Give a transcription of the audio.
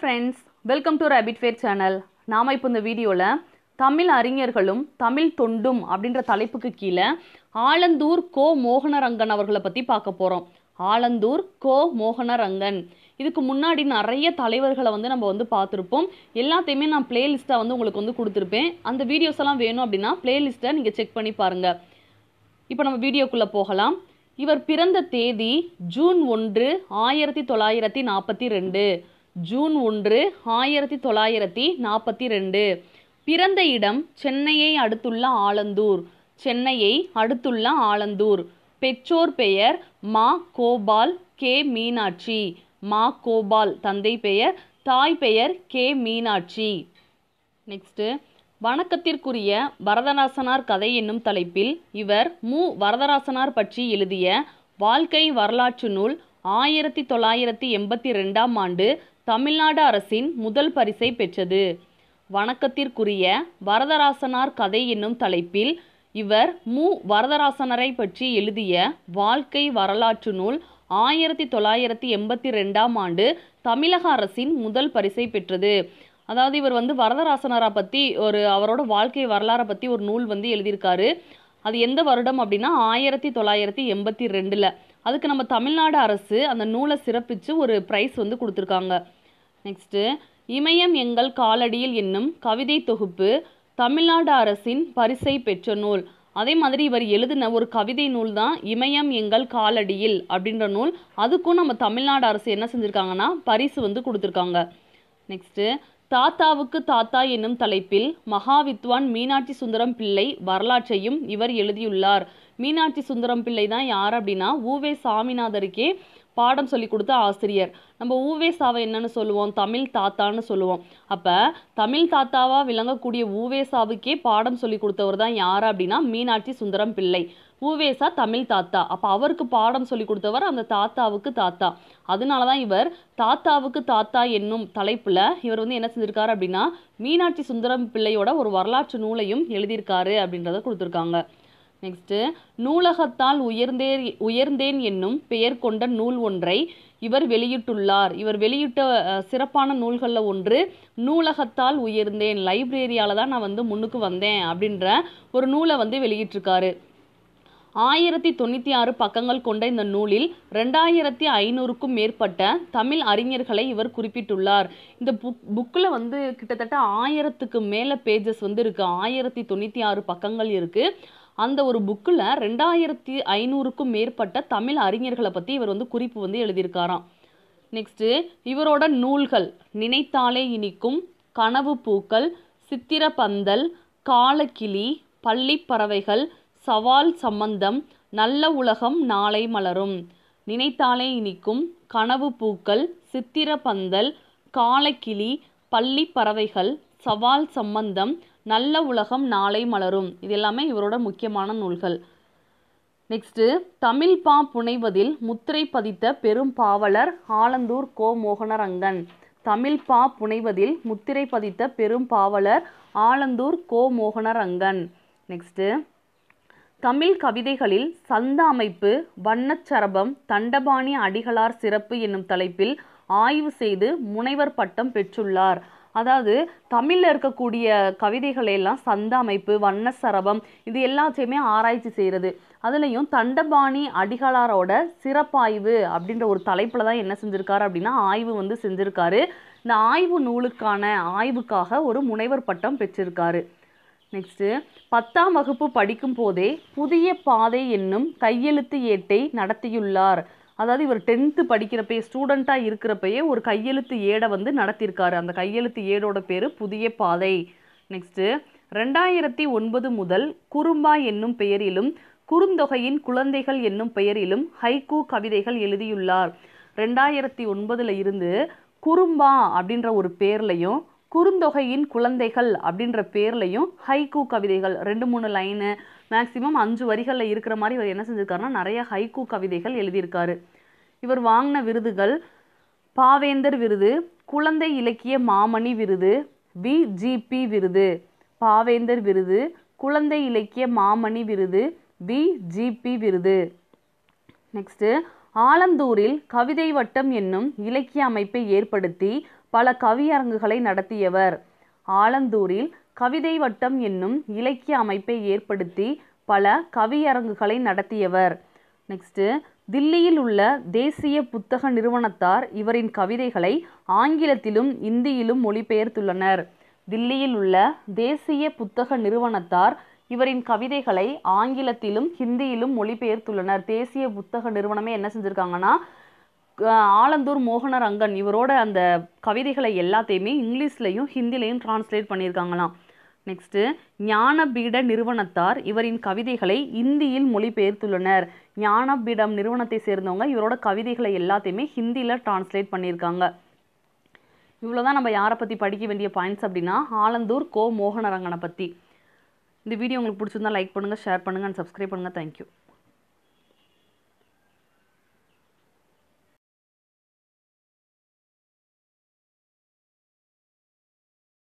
friends welcome to rapid fire channel நாம் இப்போ இந்த வீடியோவில் தமிழ் அறிஞர்களும் தமிழ் தொண்டும் அப்படின்ற தலைப்புக்கு கீழே ஆலந்தூர் கோ மோகனரங்கன் அவர்களை பற்றி பார்க்க போகிறோம் ஆலந்தூர் கோ மோகனரங்கன் இதுக்கு முன்னாடி நிறைய தலைவர்களை வந்து நம்ம வந்து பார்த்துருப்போம் எல்லாத்தையுமே நான் பிளேலிஸ்ட்டை வந்து உங்களுக்கு வந்து கொடுத்துருப்பேன் அந்த வீடியோஸ் எல்லாம் வேணும் அப்படின்னா பிளேலிஸ்ட்டை நீங்கள் செக் பண்ணி பாருங்கள் இப்போ நம்ம வீடியோக்குள்ளே போகலாம் இவர் பிறந்த தேதி ஜூன் ஒன்று ஆயிரத்தி தொள்ளாயிரத்தி நாற்பத்தி ரெண்டு ஜூன் ஒன்று ஆயிரத்தி தொள்ளாயிரத்தி நாற்பத்தி ரெண்டு பிறந்த இடம் சென்னையை அடுத்துள்ள ஆலந்தூர் சென்னையை அடுத்துள்ள ஆலந்தூர் பெற்றோர் பெயர் மா கோபால் கே மீனாட்சி மா கோபால் தந்தை பெயர் தாய் பெயர் கே மீனாட்சி நெக்ஸ்ட்டு வணக்கத்திற்குரிய வரதராசனார் கதை என்னும் தலைப்பில் இவர் மு வரதராசனார் பற்றி எழுதிய வாழ்க்கை வரலாற்று நூல் ஆயிரத்தி தொள்ளாயிரத்தி எண்பத்தி ரெண்டாம் ஆண்டு தமிழ்நாடு அரசின் முதல் பரிசை பெற்றது வணக்கத்திற்குரிய வரதராசனார் கதை என்னும் தலைப்பில் இவர் மு வரதராசனரை பற்றி எழுதிய வாழ்க்கை வரலாற்று நூல் ஆயிரத்தி தொள்ளாயிரத்தி எண்பத்தி ரெண்டாம் ஆண்டு தமிழக அரசின் முதல் பரிசை பெற்றது அதாவது இவர் வந்து வரதராசனரை பற்றி ஒரு அவரோட வாழ்க்கை வரலாறை பற்றி ஒரு நூல் வந்து எழுதியிருக்காரு அது எந்த வருடம் அப்படின்னா ஆயிரத்தி தொள்ளாயிரத்தி எண்பத்தி ரெண்டில் அதுக்கு நம்ம தமிழ்நாடு அரசு அந்த நூலை சிறப்பித்து ஒரு ப்ரைஸ் வந்து கொடுத்துருக்காங்க நெக்ஸ்ட்டு இமயம் எங்கள் காலடியில் என்னும் கவிதை தொகுப்பு தமிழ்நாடு அரசின் பரிசை பெற்ற நூல் அதே மாதிரி இவர் எழுதின ஒரு கவிதை நூல் தான் இமயம் எங்கள் காலடியில் அப்படின்ற நூல் அதுக்கும் நம்ம தமிழ்நாடு அரசு என்ன செஞ்சுருக்காங்கன்னா பரிசு வந்து கொடுத்துருக்காங்க நெக்ஸ்ட்டு தாத்தாவுக்கு தாத்தா என்னும் தலைப்பில் மகாவித்வான் மீனாட்சி சுந்தரம் பிள்ளை வரலாற்றையும் இவர் எழுதியுள்ளார் மீனாட்சி சுந்தரம் பிள்ளை தான் யார் அப்படின்னா ஊவே சாமிநாதருக்கே பாடம் சொல்லி கொடுத்த ஆசிரியர் நம்ம ஊவே சாவை என்னன்னு சொல்லுவோம் தமிழ் தாத்தான்னு சொல்லுவோம் அப்போ தமிழ் தாத்தாவாக விளங்கக்கூடிய ஊவே சாவுக்கே பாடம் சொல்லி கொடுத்தவர் தான் யார் அப்படின்னா மீனாட்சி சுந்தரம் பிள்ளை ஊவேசா தமிழ் தாத்தா அப்போ அவருக்கு பாடம் சொல்லி கொடுத்தவர் அந்த தாத்தாவுக்கு தாத்தா அதனால தான் இவர் தாத்தாவுக்கு தாத்தா என்னும் தலைப்பில் இவர் வந்து என்ன செஞ்சுருக்காரு அப்படின்னா மீனாட்சி சுந்தரம் பிள்ளையோட ஒரு வரலாற்று நூலையும் எழுதியிருக்காரு அப்படின்றத கொடுத்துருக்காங்க நெக்ஸ்ட்டு நூலகத்தால் உயர்ந்தே உயர்ந்தேன் என்னும் பெயர் கொண்ட நூல் ஒன்றை இவர் வெளியிட்டுள்ளார் இவர் வெளியிட்ட சிறப்பான நூல்களில் ஒன்று நூலகத்தால் உயர்ந்தேன் லைப்ரரியால் தான் நான் வந்து முன்னுக்கு வந்தேன் அப்படின்ற ஒரு நூலை வந்து வெளியிட்டிருக்காரு ஆயிரத்தி தொண்ணூற்றி ஆறு பக்கங்கள் கொண்ட இந்த நூலில் ரெண்டாயிரத்தி ஐநூறுக்கும் மேற்பட்ட தமிழ் அறிஞர்களை இவர் குறிப்பிட்டுள்ளார் இந்த புக் புக்கில் வந்து கிட்டத்தட்ட ஆயிரத்துக்கு மேலே பேஜஸ் வந்து இருக்குது ஆயிரத்தி தொண்ணூற்றி ஆறு பக்கங்கள் இருக்குது அந்த ஒரு புக்கில் ரெண்டாயிரத்தி ஐநூறுக்கும் மேற்பட்ட தமிழ் அறிஞர்களை பற்றி இவர் வந்து குறிப்பு வந்து எழுதியிருக்காராம் நெக்ஸ்ட்டு இவரோட நூல்கள் நினைத்தாலே இனிக்கும் கனவு பூக்கள் சித்திரப்பந்தல் காலக்கிளி பள்ளிப்பறவைகள் சவால் சம்பந்தம் நல்ல உலகம் நாளை மலரும் நினைத்தாலே இனிக்கும் கனவு பூக்கள் சித்திரப்பந்தல் காலக்கிளி பள்ளிப்பறவைகள் சவால் சம்பந்தம் நல்ல உலகம் நாளை மலரும் இது எல்லாமே இவரோட முக்கியமான நூல்கள் நெக்ஸ்ட்டு தமிழ் பா புனைவதில் முத்திரை பதித்த பெரும் பாவலர் ஆலந்தூர் கோ மோகனரங்கன் தமிழ் பா புனைவதில் முத்திரை பதித்த பெரும் பாவலர் ஆலந்தூர் கோ மோகனரங்கன் நெக்ஸ்ட்டு தமிழ் கவிதைகளில் சந்த அமைப்பு வண்ணச்சரபம் தண்டபாணி அடிகளார் சிறப்பு என்னும் தலைப்பில் ஆய்வு செய்து முனைவர் பட்டம் பெற்றுள்ளார் அதாவது தமிழில் இருக்கக்கூடிய கவிதைகளை எல்லாம் சந்த அமைப்பு வண்ண சரபம் இது எல்லாத்தையுமே ஆராய்ச்சி செய்கிறது அதுலேயும் தண்டபாணி அடிகளாரோட சிறப்பாய்வு அப்படின்ற ஒரு தலைப்பில் தான் என்ன செஞ்சுருக்காரு அப்படின்னா ஆய்வு வந்து செஞ்சுருக்காரு இந்த ஆய்வு நூலுக்கான ஆய்வுக்காக ஒரு முனைவர் பட்டம் பெற்றிருக்காரு நெக்ஸ்ட்டு பத்தாம் வகுப்பு படிக்கும் போதே புதிய பாதை என்னும் கையெழுத்து ஏட்டை நடத்தியுள்ளார் அதாவது இவர் டென்த்து படிக்கிறப்பயே ஸ்டூடெண்ட்டாக இருக்கிறப்பயே ஒரு கையெழுத்து ஏடை வந்து நடத்தியிருக்காரு அந்த கையெழுத்து ஏடோட பேர் புதிய பாதை நெக்ஸ்ட்டு ரெண்டாயிரத்தி ஒன்பது முதல் குறும்பா என்னும் பெயரிலும் குறுந்தொகையின் குழந்தைகள் என்னும் பெயரிலும் ஹைகூ கவிதைகள் எழுதியுள்ளார் ரெண்டாயிரத்தி ஒன்பதில் இருந்து குறும்பா அப்படின்ற ஒரு பேர்லையும் குறுந்தொகையின் குழந்தைகள் அப்படின்ற பேர்லையும் ஹைகூ கவிதைகள் ரெண்டு மூணு லைனு மேக்சிமம் அஞ்சு வரிகளில் இருக்கிற மாதிரி இவர் என்ன செஞ்சுருக்காருன்னா நிறைய ஹைகூ கவிதைகள் எழுதியிருக்காரு இவர் வாங்கின விருதுகள் பாவேந்தர் விருது குழந்தை இலக்கிய மாமணி விருது பிஜிபி விருது பாவேந்தர் விருது குழந்தை இலக்கிய மாமணி விருது பிஜிபி விருது நெக்ஸ்ட்டு ஆலந்தூரில் கவிதை வட்டம் என்னும் இலக்கிய அமைப்பை ஏற்படுத்தி பல கவியரங்குகளை நடத்தியவர் ஆலந்தூரில் கவிதை வட்டம் என்னும் இலக்கிய அமைப்பை ஏற்படுத்தி பல கவியரங்குகளை நடத்தியவர் நெக்ஸ்ட்டு தில்லியில் உள்ள தேசிய புத்தக நிறுவனத்தார் இவரின் கவிதைகளை ஆங்கிலத்திலும் இந்தியிலும் மொழிபெயர்த்துள்ளனர் தில்லியில் உள்ள தேசிய புத்தக நிறுவனத்தார் இவரின் கவிதைகளை ஆங்கிலத்திலும் ஹிந்தியிலும் மொழிபெயர்த்துள்ளனர் தேசிய புத்தக நிறுவனமே என்ன செஞ்சுருக்காங்கன்னா ஆலந்தூர் மோகன ரங்கன் இவரோட அந்த கவிதைகளை எல்லாத்தையுமே இங்கிலீஷ்லேயும் ஹிந்திலையும் டிரான்ஸ்லேட் பண்ணியிருக்காங்களாம் நெக்ஸ்ட்டு ஞானபீட நிறுவனத்தார் இவரின் கவிதைகளை இந்தியில் மொழிபெயர்த்துள்ளனர் ஞானபீடம் நிறுவனத்தை சேர்ந்தவங்க இவரோட கவிதைகளை எல்லாத்தையுமே ஹிந்தியில் டிரான்ஸ்லேட் பண்ணியிருக்காங்க இவ்வளோதான் நம்ம யாரை பற்றி படிக்க வேண்டிய பாயிண்ட்ஸ் அப்படின்னா ஆலந்தூர் கோ மோகனரங்கனை பற்றி இந்த வீடியோ உங்களுக்கு பிடிச்சிருந்தா லைக் பண்ணுங்கள் ஷேர் பண்ணுங்கள் அண்ட் சப்ஸ்கிரைப் பண்ணுங்கள் தேங்க்யூ